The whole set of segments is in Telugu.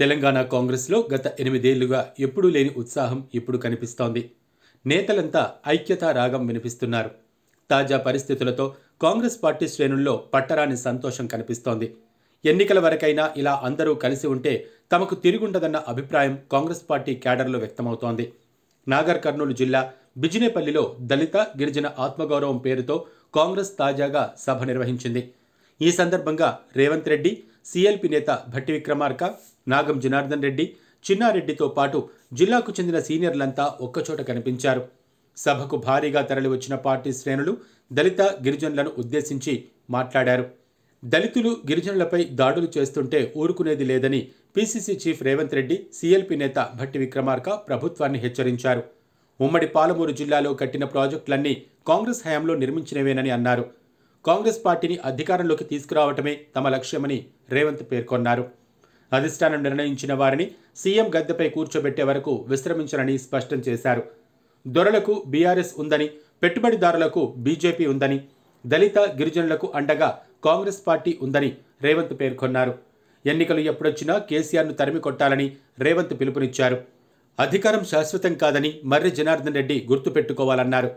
తెలంగాణ కాంగ్రెస్లో గత ఎనిమిదేళ్లుగా ఎప్పుడూ లేని ఉత్సాహం ఇప్పుడు కనిపిస్తోంది నేతలంతా ఐక్యత రాగం వినిపిస్తున్నారు తాజా పరిస్థితులతో కాంగ్రెస్ పార్టీ శ్రేణుల్లో పట్టరాని సంతోషం కనిపిస్తోంది ఎన్నికల వరకైనా ఇలా అందరూ కలిసి ఉంటే తమకు తిరుగుండదన్న అభిప్రాయం కాంగ్రెస్ పార్టీ క్యాడర్లో వ్యక్తమవుతోంది నాగర్ కర్నూలు జిల్లా బిజినేపల్లిలో దళిత గిరిజన ఆత్మగౌరవం పేరుతో కాంగ్రెస్ తాజాగా సభ నిర్వహించింది ఈ సందర్భంగా రేవంత్ రెడ్డి సిఎల్పి నేత భట్టి విక్రమార్క నాగం జనార్దన్ రెడ్డి చిన్నారెడ్డితో పాటు జిల్లాకు చెందిన సీనియర్లంతా ఒక్కచోట కనిపించారు సభకు భారీగా తరలివచ్చిన పార్టీ శ్రేణులు దళిత గిరిజనులను ఉద్దేశించి మాట్లాడారు దళితులు గిరిజనులపై దాడులు చేస్తుంటే ఊరుకునేది లేదని PCC chief Revanth Reddy CLP నేత భట్టి విక్రమార్క ప్రభుత్వాన్ని హెచ్చరించారు ఉమ్మడి పాలమూరు జిల్లాలో కట్టిన ప్రాజెక్టులన్నీ కాంగ్రెస్ హయాంలో నిర్మించినవేనని అన్నారు కాంగ్రెస్ పార్టీని అధికారంలోకి తీసుకురావటమే తమ లక్ష్యమని రేవంత్ పేర్కొన్నారు అధిష్టానం నిర్ణయించిన వారిని సీఎం గద్దెపై కూర్చోబెట్టే వరకు విశ్రమించనని స్పష్టం చేశారు దొరలకు బీఆర్ఎస్ ఉందని పెట్టుబడిదారులకు బీజేపీ ఉందని దళిత గిరిజనులకు అండగా కాంగ్రెస్ పార్టీ ఉందని రేవంత్ పేర్కొన్నారు ఎన్నికలు ఎప్పుడొచ్చినా కేసీఆర్ను తరిమి కొట్టాలని రేవంత్ పిలుపునిచ్చారు అధికారం శాశ్వతం కాదని మర్రి జనార్దన్ రెడ్డి గుర్తుపెట్టుకోవాలన్నారు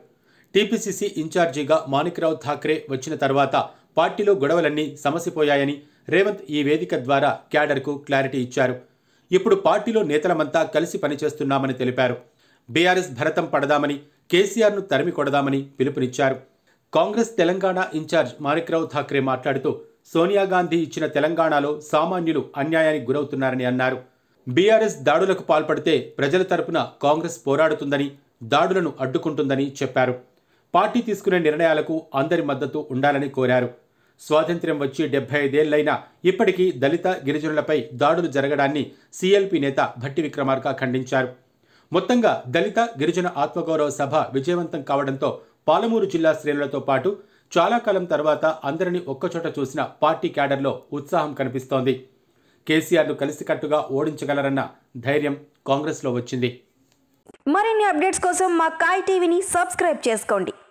టీపీసీసీ ఇన్ఛార్జీగా మాణిక్రావు ఠాక్రే వచ్చిన తర్వాత పార్టీలో గొడవలన్నీ సమసిపోయాయని రేవంత్ ఈ వేదిక ద్వారా క్యాడర్కు క్లారిటీ ఇచ్చారు ఇప్పుడు పార్టీలో నేతలమంతా కలిసి పనిచేస్తున్నామని తెలిపారు బీఆర్ఎస్ భరతం పడదామని కేసీఆర్ను తరిమి కొడదామని పిలుపునిచ్చారు కాంగ్రెస్ తెలంగాణ ఇన్ఛార్జ్ మాణిక్రావు ఠాక్రే మాట్లాడుతూ సోనియా గాంధీ ఇచ్చిన తెలంగాణలో సామాన్యులు అన్యాయానికి గురవుతున్నారని అన్నారు బీఆర్ఎస్ దాడులకు పాల్పడితే ప్రజల తరపున కాంగ్రెస్ పోరాడుతుందని దాడులను అడ్డుకుంటుందని చెప్పారు పార్టీ తీసుకునే నిర్ణయాలకు అందరి మద్దతు ఉండాలని కోరారు స్వాతంత్ర్యం వచ్చి డెబ్బై ఐదేళ్లైనా ఇప్పటికీ దళిత గిరిజనులపై దాడులు జరగడాన్ని సీఎల్పీ నేత భట్టి విక్రమార్క ఖండించారు మొత్తంగా దళిత గిరిజన ఆత్మగౌరవ సభ విజయవంతం కావడంతో పాలమూరు జిల్లా శ్రేణులతో పాటు చాలా కాలం తర్వాత అందరినీ ఒక్కచోట చూసిన పార్టీ క్యాడర్లో ఉత్సాహం కనిపిస్తోంది కేసీఆర్ను కలిసికట్టుగా ఓడించగలరన్న ధైర్యం కాంగ్రెస్లో వచ్చింది మరిన్ని అప్డేట్స్ కోసం మా కాయ్ టీవీని సబ్స్క్రైబ్ చేసుకోండి